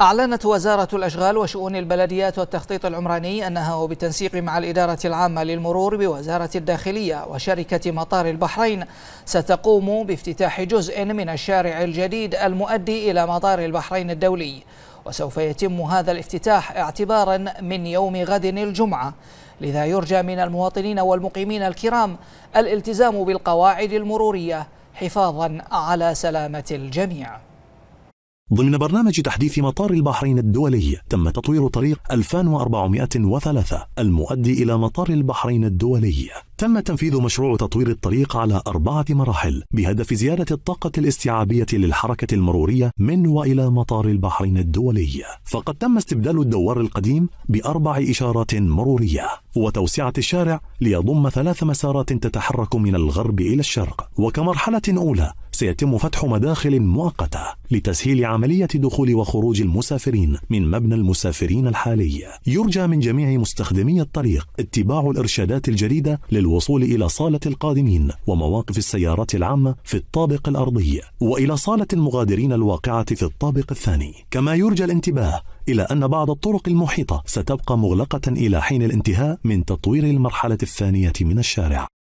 أعلنت وزارة الأشغال وشؤون البلديات والتخطيط العمراني أنها وبالتنسيق مع الإدارة العامة للمرور بوزارة الداخلية وشركة مطار البحرين ستقوم بافتتاح جزء من الشارع الجديد المؤدي إلى مطار البحرين الدولي وسوف يتم هذا الافتتاح اعتبارا من يوم غد الجمعة لذا يرجى من المواطنين والمقيمين الكرام الالتزام بالقواعد المرورية حفاظا على سلامة الجميع ضمن برنامج تحديث مطار البحرين الدولي تم تطوير طريق 2403 المؤدي إلى مطار البحرين الدولي تم تنفيذ مشروع تطوير الطريق على أربعة مراحل بهدف زيادة الطاقة الاستيعابية للحركة المرورية من وإلى مطار البحرين الدولي فقد تم استبدال الدوار القديم بأربع إشارات مرورية وتوسعة الشارع ليضم ثلاث مسارات تتحرك من الغرب إلى الشرق وكمرحلة أولى سيتم فتح مداخل مؤقتة لتسهيل عملية دخول وخروج المسافرين من مبنى المسافرين الحالي. يرجى من جميع مستخدمي الطريق اتباع الإرشادات الجديدة للوصول إلى صالة القادمين ومواقف السيارات العامة في الطابق الأرضي وإلى صالة المغادرين الواقعة في الطابق الثاني. كما يرجى الانتباه إلى أن بعض الطرق المحيطة ستبقى مغلقة إلى حين الانتهاء من تطوير المرحلة الثانية من الشارع.